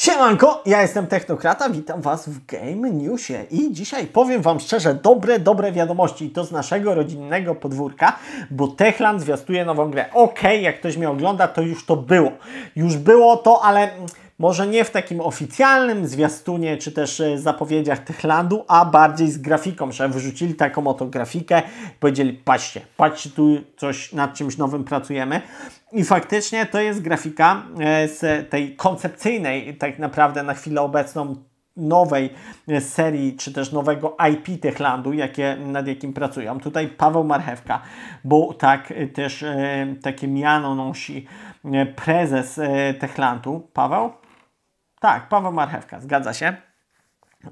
Siemanko, ja jestem Technokrata, witam Was w Game Newsie i dzisiaj powiem Wam szczerze dobre, dobre wiadomości i to z naszego rodzinnego podwórka, bo Techland zwiastuje nową grę. Okej, okay, jak ktoś mnie ogląda, to już to było. Już było to, ale może nie w takim oficjalnym zwiastunie czy też e, zapowiedziach Techlandu, a bardziej z grafiką, że wyrzucili taką oto grafikę i powiedzieli patrzcie, patrzcie tu coś nad czymś nowym pracujemy. I faktycznie to jest grafika e, z tej koncepcyjnej, tak naprawdę na chwilę obecną, nowej e, serii, czy też nowego IP Techlandu, jakie, nad jakim pracują. Tutaj Paweł Marchewka, bo tak e, też takie miano nosi prezes Techlandu. Paweł? Tak, Paweł Marchewka, zgadza się.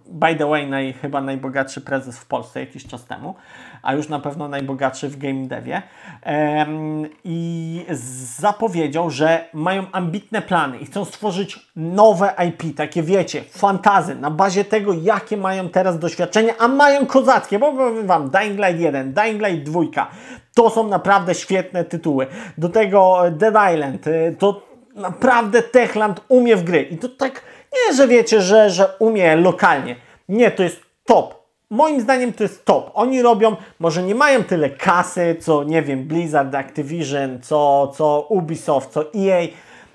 By the way, naj, chyba najbogatszy prezes w Polsce jakiś czas temu, a już na pewno najbogatszy w game devie. I zapowiedział, że mają ambitne plany i chcą stworzyć nowe IP, takie wiecie, fantazy, na bazie tego, jakie mają teraz doświadczenia, a mają kozackie, bo powiem Wam, Dying Light 1, Dying Light 2, to są naprawdę świetne tytuły. Do tego Dead Island, y, to naprawdę Techland umie w gry i to tak nie, że wiecie, że, że umie lokalnie. Nie, to jest top. Moim zdaniem to jest top. Oni robią, może nie mają tyle kasy, co nie wiem, Blizzard, Activision, co, co Ubisoft, co EA.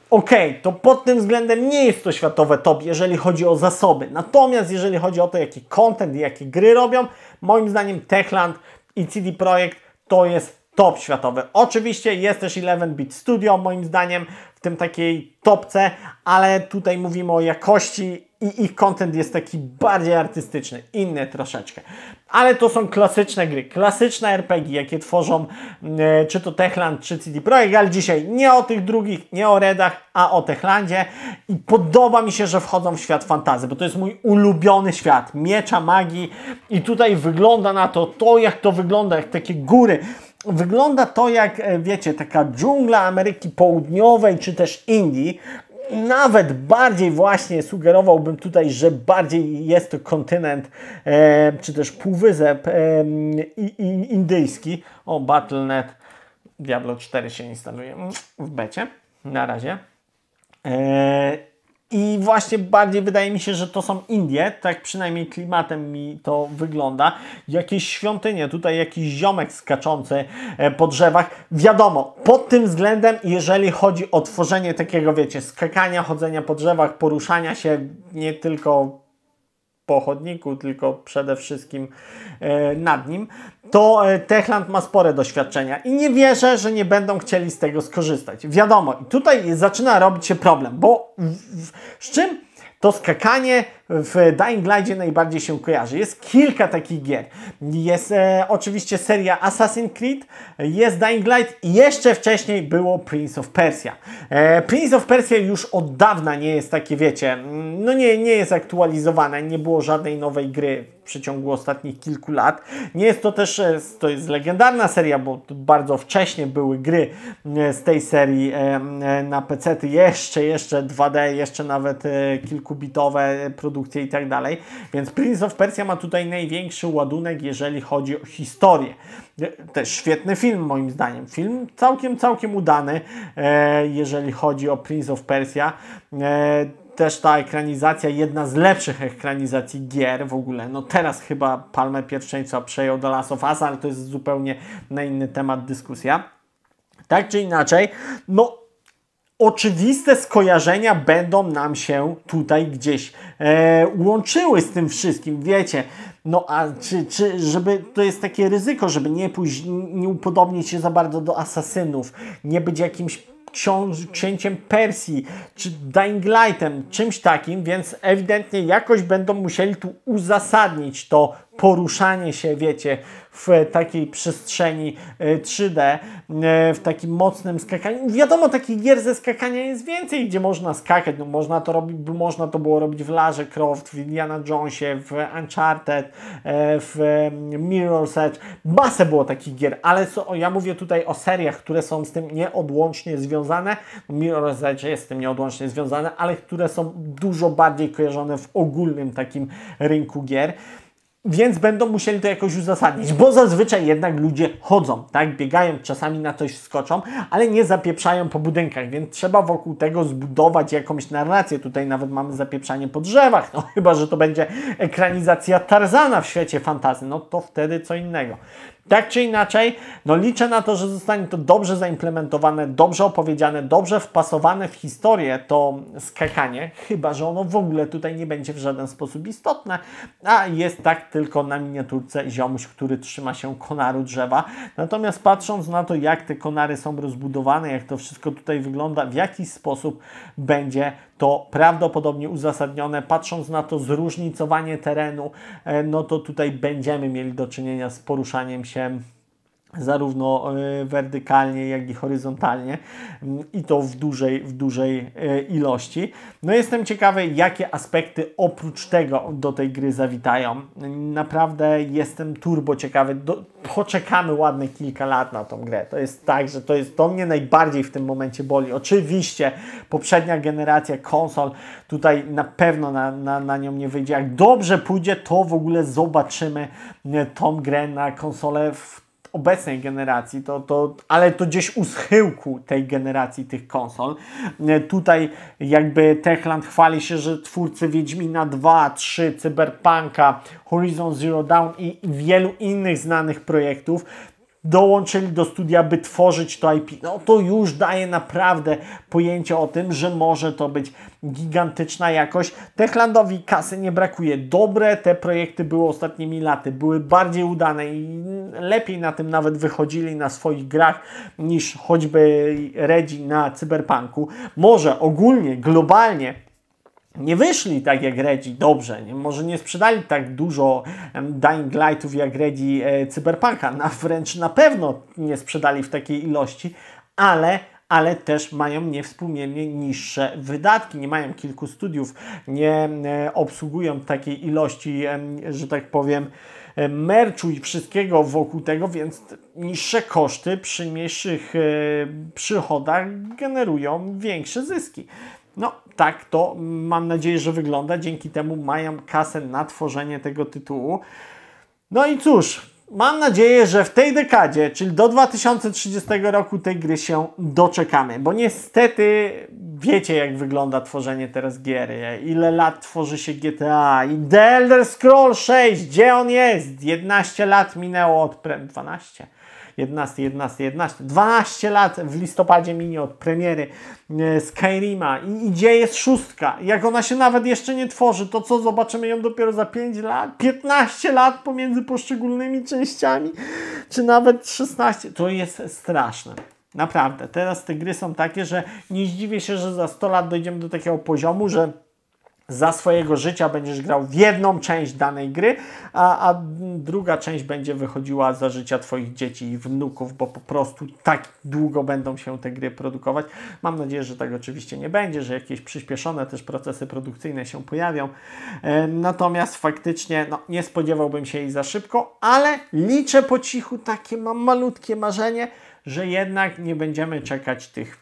Okej, okay, to pod tym względem nie jest to światowe top, jeżeli chodzi o zasoby. Natomiast jeżeli chodzi o to, jaki content i jakie gry robią, moim zdaniem Techland i CD Projekt to jest top światowy. Oczywiście jest też 11-bit studio, moim zdaniem, w tym takiej topce, ale tutaj mówimy o jakości i ich content jest taki bardziej artystyczny, inny troszeczkę. Ale to są klasyczne gry, klasyczne RPG, jakie tworzą e, czy to Techland, czy CD Projekt, ale dzisiaj nie o tych drugich, nie o Redach, a o Techlandzie. I podoba mi się, że wchodzą w świat fantazy, bo to jest mój ulubiony świat miecza, magii i tutaj wygląda na to, to jak to wygląda, jak takie góry, Wygląda to jak, e, wiecie, taka dżungla Ameryki Południowej czy też Indii. Nawet bardziej właśnie sugerowałbym tutaj, że bardziej jest to kontynent e, czy też półwysep e, indyjski. O, Battle.net Diablo 4 się instaluje mm, w becie na razie. E, i właśnie bardziej wydaje mi się, że to są Indie, tak przynajmniej klimatem mi to wygląda. Jakieś świątynie, tutaj jakiś ziomek skaczący e, po drzewach. Wiadomo, pod tym względem, jeżeli chodzi o tworzenie takiego, wiecie, skakania, chodzenia po drzewach, poruszania się nie tylko po chodniku, tylko przede wszystkim e, nad nim, to e, Techland ma spore doświadczenia i nie wierzę, że nie będą chcieli z tego skorzystać. Wiadomo, i tutaj zaczyna robić się problem, bo z czym to skakanie w Dying Light najbardziej się kojarzy. Jest kilka takich gier. Jest e, oczywiście seria Assassin's Creed, jest Dying Light i jeszcze wcześniej było Prince of Persia. E, Prince of Persia już od dawna nie jest takie, wiecie, mm, no nie, nie jest aktualizowane, nie było żadnej nowej gry w przeciągu ostatnich kilku lat. Nie jest to też, e, to jest legendarna seria, bo bardzo wcześnie były gry mm, z tej serii e, na PC, -ty. jeszcze, jeszcze 2D, jeszcze nawet e, kilkubitowe produkcje produkcję i tak dalej. Więc Prince of Persia ma tutaj największy ładunek, jeżeli chodzi o historię. Też świetny film, moim zdaniem. Film całkiem, całkiem udany, e, jeżeli chodzi o Prince of Persia e, też ta ekranizacja, jedna z lepszych ekranizacji gier w ogóle. No teraz chyba palmę pierwszeństwa przejął do Last of Us, ale to jest zupełnie na inny temat dyskusja. Tak czy inaczej, no oczywiste skojarzenia będą nam się tutaj gdzieś e, łączyły z tym wszystkim, wiecie. No a czy, czy żeby, to jest takie ryzyko, żeby nie, pójść, nie upodobnić się za bardzo do asasynów, nie być jakimś książ, księciem Persji, czy Dying Lightem, czymś takim, więc ewidentnie jakoś będą musieli tu uzasadnić to, poruszanie się, wiecie, w takiej przestrzeni 3D, e, e, w takim mocnym skakaniu. Wiadomo, takich gier ze skakania jest więcej, gdzie można skakać. No, można, to robić, można to było robić w Larze Croft, w Indiana Jonesie, w Uncharted, e, w mm, Mirror's Edge. Masę było takich gier, ale co, ja mówię tutaj o seriach, które są z tym nieodłącznie związane. No, Mirror's Edge jest z tym nieodłącznie związane, ale które są dużo bardziej kojarzone w ogólnym takim rynku gier więc będą musieli to jakoś uzasadnić, bo zazwyczaj jednak ludzie chodzą, tak, biegają, czasami na coś skoczą, ale nie zapieprzają po budynkach, więc trzeba wokół tego zbudować jakąś narrację. Tutaj nawet mamy zapieprzanie po drzewach, no chyba, że to będzie ekranizacja Tarzana w świecie fantazy, no to wtedy co innego. Tak czy inaczej, no liczę na to, że zostanie to dobrze zaimplementowane, dobrze opowiedziane, dobrze wpasowane w historię to skakanie, chyba że ono w ogóle tutaj nie będzie w żaden sposób istotne, a jest tak tylko na miniaturce ziomuś, który trzyma się konaru drzewa. Natomiast patrząc na to, jak te konary są rozbudowane, jak to wszystko tutaj wygląda, w jaki sposób będzie to prawdopodobnie uzasadnione, patrząc na to zróżnicowanie terenu, e, no to tutaj będziemy mieli do czynienia z poruszaniem się Hashem. zarówno y, wertykalnie, jak i horyzontalnie mm, i to w dużej, w dużej y, ilości. No jestem ciekawy, jakie aspekty oprócz tego do tej gry zawitają. Naprawdę jestem turbo ciekawy. Do, poczekamy ładne kilka lat na tą grę. To jest tak, że to jest to mnie najbardziej w tym momencie boli. Oczywiście poprzednia generacja konsol tutaj na pewno na, na, na nią nie wyjdzie. Jak dobrze pójdzie, to w ogóle zobaczymy y, tą grę na konsolę w obecnej generacji, to, to, ale to gdzieś u schyłku tej generacji tych konsol. E, tutaj jakby Techland chwali się, że twórcy Wiedźmina 2, 3, Cyberpunka, Horizon Zero Dawn i wielu innych znanych projektów dołączyli do studia, by tworzyć to IP, no to już daje naprawdę pojęcie o tym, że może to być gigantyczna jakość. Techlandowi kasy nie brakuje. Dobre te projekty były ostatnimi laty, były bardziej udane i lepiej na tym nawet wychodzili na swoich grach niż choćby Redzi na cyberpunku. Może ogólnie, globalnie nie wyszli tak jak Redzi dobrze, nie? może nie sprzedali tak dużo Dying Lightów jak Redzi e, Cyberpunka, na, wręcz na pewno nie sprzedali w takiej ilości, ale ale też mają niewspółmiernie niższe wydatki. Nie mają kilku studiów, nie e, obsługują takiej ilości, że tak powiem, e, merczu i wszystkiego wokół tego, więc niższe koszty przy mniejszych e, przychodach generują większe zyski. No, tak to mam nadzieję, że wygląda. Dzięki temu mają kasę na tworzenie tego tytułu. No i cóż, mam nadzieję, że w tej dekadzie, czyli do 2030 roku tej gry się doczekamy, bo niestety wiecie jak wygląda tworzenie teraz gier, ile lat tworzy się GTA i The Elder Scrolls 6, gdzie on jest? 11 lat minęło od Prem 12? 11, 11, 11, 12 lat w listopadzie minie od premiery e, Skyrima i, i gdzie jest szóstka? Jak ona się nawet jeszcze nie tworzy, to co, zobaczymy ją dopiero za 5 lat? 15 lat pomiędzy poszczególnymi częściami? Czy nawet 16? To jest straszne. Naprawdę, teraz te gry są takie, że nie zdziwię się, że za 100 lat dojdziemy do takiego poziomu, że za swojego życia będziesz grał w jedną część danej gry, a, a, druga część będzie wychodziła za życia Twoich dzieci i wnuków, bo po prostu tak długo będą się te gry produkować. Mam nadzieję, że tak oczywiście nie będzie, że jakieś przyspieszone też procesy produkcyjne się pojawią. E, natomiast faktycznie no, nie spodziewałbym się jej za szybko, ale liczę po cichu, takie mam malutkie marzenie, że jednak nie będziemy czekać tych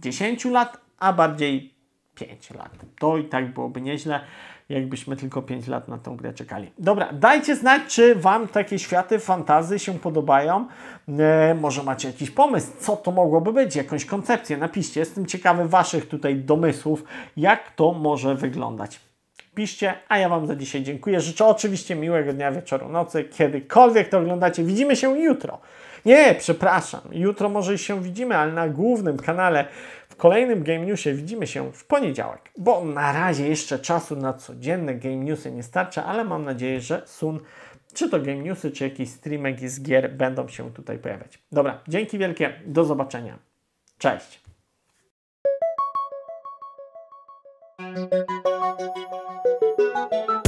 10 lat, a bardziej 5 lat. To i tak byłoby nieźle, jakbyśmy tylko 5 lat na tą grę czekali. Dobra, dajcie znać, czy Wam takie światy fantazy się podobają. E, może macie jakiś pomysł, co to mogłoby być, jakąś koncepcję. Napiszcie, jestem ciekawy Waszych tutaj domysłów, jak to może wyglądać. Piszcie, a ja Wam za dzisiaj dziękuję. Życzę oczywiście miłego dnia, wieczoru, nocy, kiedykolwiek to oglądacie. Widzimy się jutro. Nie, przepraszam, jutro może się widzimy, ale na głównym kanale w kolejnym Game Newsie widzimy się w poniedziałek, bo na razie jeszcze czasu na codzienne Game Newsy nie starcza, ale mam nadzieję, że Sun czy to Game Newsy, czy jakiś streamek z gier będą się tutaj pojawiać. Dobra, dzięki wielkie, do zobaczenia. Cześć! Thank you.